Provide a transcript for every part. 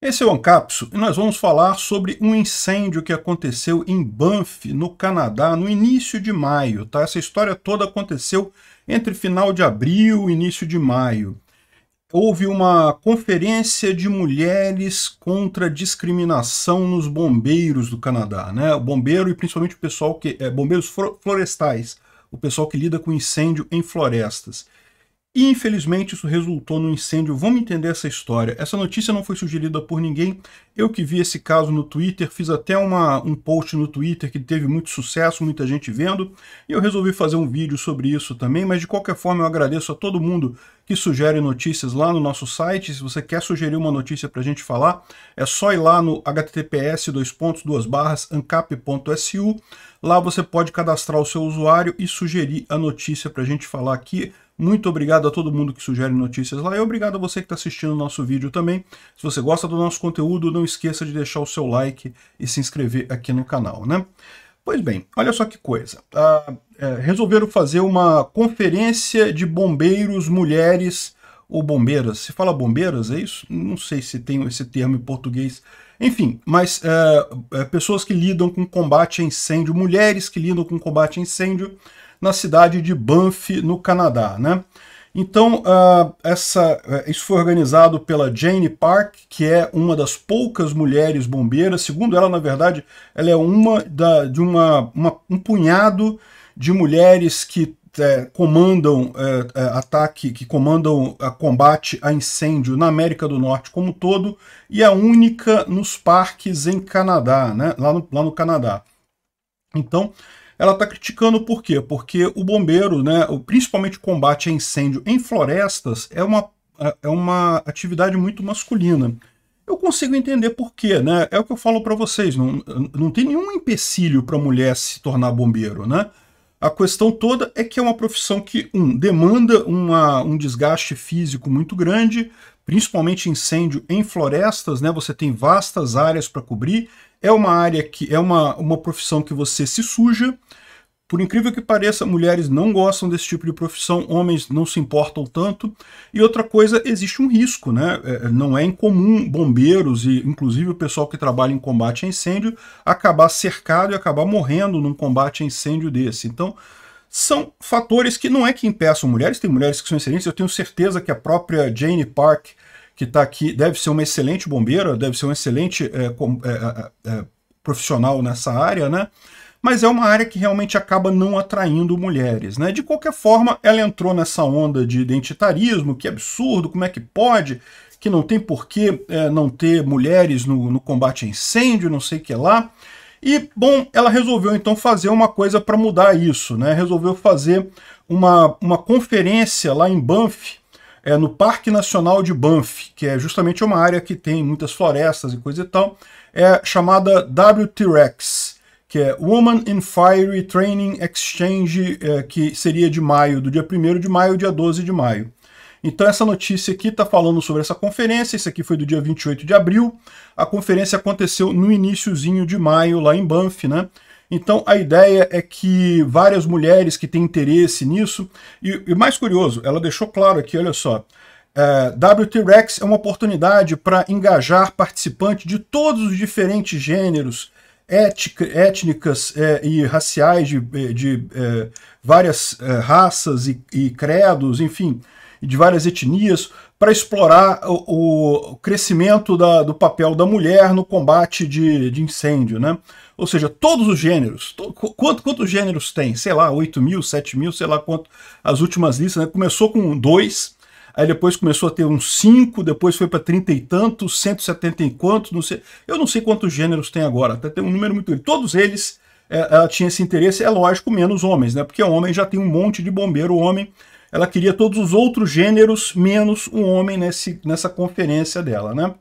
Esse é o Ancapso e nós vamos falar sobre um incêndio que aconteceu em Banff, no Canadá, no início de maio. Tá? Essa história toda aconteceu entre final de abril e início de maio. Houve uma conferência de mulheres contra discriminação nos bombeiros do Canadá. Né? O bombeiro e principalmente o pessoal que... É, bombeiros florestais, o pessoal que lida com incêndio em florestas. E infelizmente isso resultou num incêndio. Vamos entender essa história. Essa notícia não foi sugerida por ninguém. Eu que vi esse caso no Twitter, fiz até uma, um post no Twitter que teve muito sucesso, muita gente vendo. E eu resolvi fazer um vídeo sobre isso também. Mas de qualquer forma, eu agradeço a todo mundo que sugere notícias lá no nosso site. Se você quer sugerir uma notícia para a gente falar, é só ir lá no https ancap.su. Lá você pode cadastrar o seu usuário e sugerir a notícia para a gente falar aqui. Muito obrigado a todo mundo que sugere notícias lá e obrigado a você que está assistindo o nosso vídeo também. Se você gosta do nosso conteúdo, não esqueça de deixar o seu like e se inscrever aqui no canal, né? Pois bem, olha só que coisa. Ah, é, resolveram fazer uma conferência de bombeiros mulheres ou bombeiras. Se fala bombeiras, é isso? Não sei se tem esse termo em português. Enfim, mas é, é, pessoas que lidam com combate a incêndio, mulheres que lidam com combate a incêndio na cidade de Banff, no Canadá. Né? Então, uh, essa, uh, isso foi organizado pela Jane Park, que é uma das poucas mulheres bombeiras. Segundo ela, na verdade, ela é uma da, de uma, uma, um punhado de mulheres que é, comandam é, ataque, que comandam a combate a incêndio na América do Norte como um todo, e a única nos parques em Canadá, né? lá, no, lá no Canadá. Então, ela está criticando por quê? Porque o bombeiro, né, principalmente o combate a incêndio em florestas, é uma, é, é uma atividade muito masculina. Eu consigo entender por quê, né? É o que eu falo para vocês, não, não tem nenhum empecilho para a mulher se tornar bombeiro, né? A questão toda é que é uma profissão que, um, demanda uma, um desgaste físico muito grande, principalmente incêndio em florestas, né? Você tem vastas áreas para cobrir. É uma área que é uma, uma profissão que você se suja, por incrível que pareça, mulheres não gostam desse tipo de profissão, homens não se importam tanto. E outra coisa, existe um risco, né? É, é, não é incomum bombeiros e, inclusive, o pessoal que trabalha em combate a incêndio acabar cercado e acabar morrendo num combate a incêndio desse. Então, são fatores que não é que impeçam mulheres, tem mulheres que são excelentes. Eu tenho certeza que a própria Jane Park, que está aqui, deve ser uma excelente bombeira, deve ser um excelente é, é, é, é, profissional nessa área, né? mas é uma área que realmente acaba não atraindo mulheres. Né? De qualquer forma, ela entrou nessa onda de identitarismo, que é absurdo, como é que pode, que não tem porquê é, não ter mulheres no, no combate a incêndio, não sei o que lá. E, bom, ela resolveu então fazer uma coisa para mudar isso, né? Resolveu fazer uma, uma conferência lá em Banff, é, no Parque Nacional de Banff, que é justamente uma área que tem muitas florestas e coisa e tal, é chamada WT-Rex que é Woman in Fire Training Exchange, é, que seria de maio, do dia 1 de maio, dia 12 de maio. Então essa notícia aqui está falando sobre essa conferência, isso aqui foi do dia 28 de abril, a conferência aconteceu no iníciozinho de maio, lá em Banff, né? Então a ideia é que várias mulheres que têm interesse nisso, e, e mais curioso, ela deixou claro aqui, olha só, é, eh, WT-Rex é uma oportunidade para engajar participantes de todos os diferentes gêneros, ética, étnicas é, e raciais de, é, de é, várias é, raças e, e, credos, enfim, de várias etnias, para explorar o, o crescimento da, do papel da mulher no combate de, de incêndio. Né? Ou seja, todos os gêneros. To, quanto, quantos gêneros tem? Sei lá, 8 mil, 7 mil, sei lá quanto. As últimas listas. Né? Começou com dois aí depois começou a ter uns 5, depois foi para 30 e tantos, 170 e quantos, não sei. Eu não sei quantos gêneros tem agora, até tem um número muito grande. Todos eles é, ela tinha esse interesse, é lógico, menos homens, né? Porque homem já tem um monte de bombeiro homem. Ela queria todos os outros gêneros, menos o homem nesse, nessa conferência dela, né?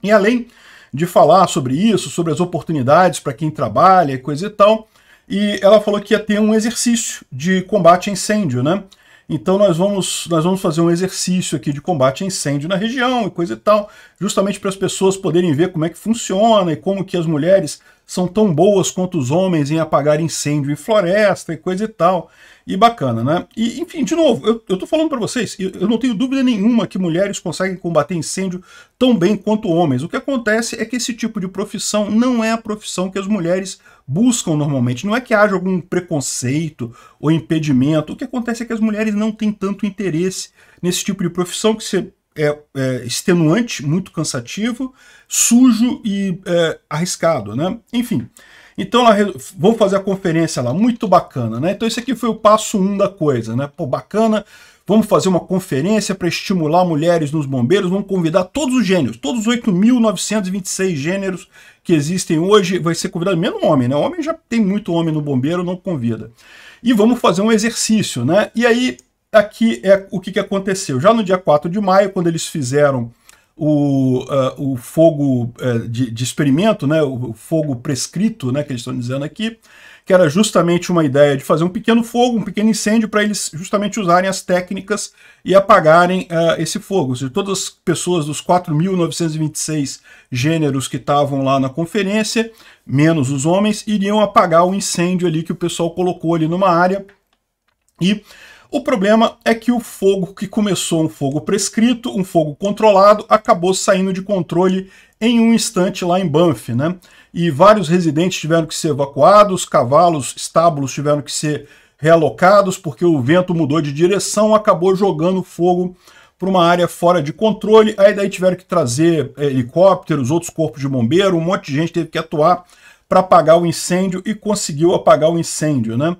E além de falar sobre isso, sobre as oportunidades para quem trabalha e coisa e tal, e ela falou que ia ter um exercício de combate a incêndio, né? Então nós vamos, nós vamos fazer um exercício aqui de combate a incêndio na região e coisa e tal, justamente para as pessoas poderem ver como é que funciona e como que as mulheres são tão boas quanto os homens em apagar incêndio e floresta e coisa e tal. E bacana, né? E, enfim, de novo, eu, eu tô falando para vocês, eu, eu, não tenho dúvida nenhuma que mulheres conseguem combater incêndio tão bem quanto homens. O que acontece é que esse tipo de profissão não é a profissão que as mulheres buscam normalmente. Não é que haja algum preconceito ou impedimento. O que acontece é que as mulheres não têm tanto interesse nesse tipo de profissão que você é, é extenuante, muito cansativo, sujo e é, arriscado, né? Enfim. Então, vou fazer a conferência lá, muito bacana, né? Então, esse aqui foi o passo um da coisa, né? Pô, bacana, vamos fazer uma conferência para estimular mulheres nos bombeiros, vamos convidar todos os gêneros, todos os 8.926 gêneros que existem hoje, vai ser convidado, menos homem, né? Homem já tem muito homem no bombeiro, não convida. E vamos fazer um exercício, né? E aí, aqui é o que, que aconteceu. Já no dia 4 de maio, quando eles fizeram o, uh, o fogo uh, de, de, experimento, né, o fogo prescrito, né, que eles estão dizendo aqui, que era justamente uma ideia de fazer um pequeno fogo, um pequeno incêndio, para eles justamente usarem as técnicas e apagarem uh, esse fogo. Ou seja, todas as pessoas dos 4.926 gêneros que estavam lá na conferência, menos os homens, iriam apagar o incêndio ali que o pessoal colocou ali numa área. E o problema é que o fogo que começou um fogo prescrito, um fogo controlado, acabou saindo de controle em um instante lá em Banff, né? E vários residentes tiveram que ser evacuados, cavalos, estábulos tiveram que ser realocados porque o vento mudou de direção, acabou jogando fogo para uma área fora de controle. Aí daí tiveram que trazer eh, helicópteros, outros corpos de bombeiro, um monte de gente teve que atuar para apagar o incêndio e conseguiu apagar o incêndio, né?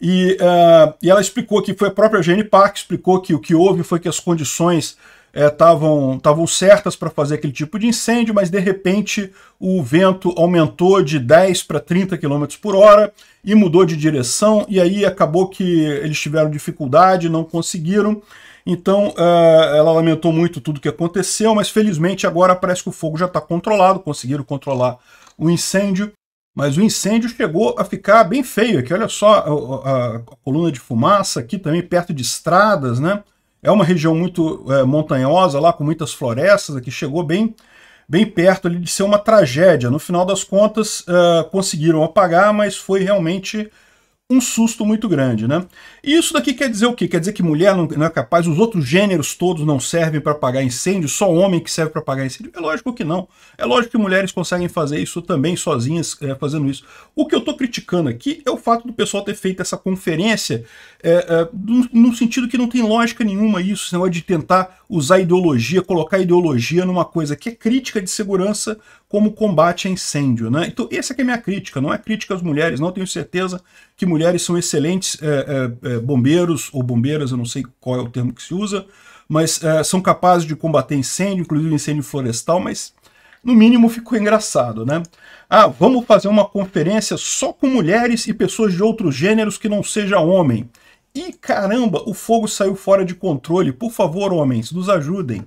E, uh, e ela explicou que foi a própria Jane Park que explicou que o que houve foi que as condições estavam é, certas para fazer aquele tipo de incêndio, mas de repente o vento aumentou de 10 para 30 km por hora e mudou de direção, e aí acabou que eles tiveram dificuldade, não conseguiram. Então uh, ela lamentou muito tudo o que aconteceu, mas felizmente agora parece que o fogo já está controlado, conseguiram controlar o incêndio mas o incêndio chegou a ficar bem feio aqui. Olha só a, a, a coluna de fumaça aqui também perto de estradas, né? É uma região muito é, montanhosa lá, com muitas florestas, Aqui chegou bem, bem perto ali de ser uma tragédia. No final das contas, uh, conseguiram apagar, mas foi realmente um susto muito grande, né? E isso daqui quer dizer o quê? Quer dizer que mulher não, não é capaz, os outros gêneros todos não servem para apagar incêndio, só homem que serve para apagar incêndio? É lógico que não. É lógico que mulheres conseguem fazer isso também sozinhas, é, fazendo isso. O que eu estou criticando aqui é o fato do pessoal ter feito essa conferência é, é, num, sentido que não tem lógica nenhuma isso, esse negócio de tentar usar ideologia, colocar ideologia numa coisa que é crítica de segurança como combate a incêndio. Né? Então, essa é a minha crítica, não é crítica às mulheres, não tenho certeza que mulheres são excelentes é, é, é, bombeiros ou bombeiras, eu não sei qual é o termo que se usa, mas é, são capazes de combater incêndio, inclusive incêndio florestal, mas no mínimo ficou engraçado, né? Ah, vamos fazer uma conferência só com mulheres e pessoas de outros gêneros que não seja homem. E caramba, o fogo saiu fora de controle. Por favor, homens, nos ajudem.